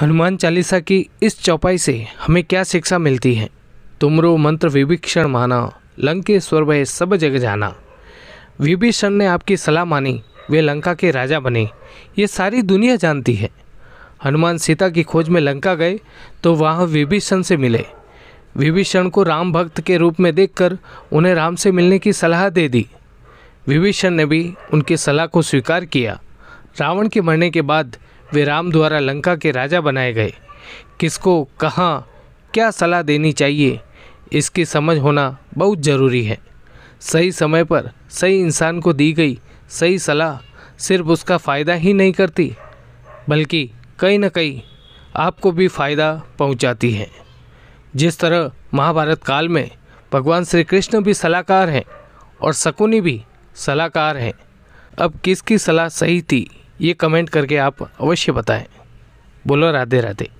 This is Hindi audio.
हनुमान चालीसा की इस चौपाई से हमें क्या शिक्षा मिलती है तुमरो मंत्र विभीक्षण माना लंके भय सब जग जाना विभीषण ने आपकी सलाह मानी वे लंका के राजा बने ये सारी दुनिया जानती है हनुमान सीता की खोज में लंका गए तो वहाँ विभीषण से मिले विभीषण को राम भक्त के रूप में देखकर उन्हें राम से मिलने की सलाह दे दी विभीषण ने भी उनकी सलाह को स्वीकार किया रावण के मरने के बाद वे राम द्वारा लंका के राजा बनाए गए किसको कहाँ क्या सलाह देनी चाहिए इसकी समझ होना बहुत ज़रूरी है सही समय पर सही इंसान को दी गई सही सलाह सिर्फ उसका फ़ायदा ही नहीं करती बल्कि कहीं ना कहीं आपको भी फ़ायदा पहुंचाती है जिस तरह महाभारत काल में भगवान श्री कृष्ण भी सलाहकार हैं और शकुनी भी सलाहकार हैं अब किसकी सलाह सही थी ये कमेंट करके आप अवश्य बताएं बोलो राधे राधे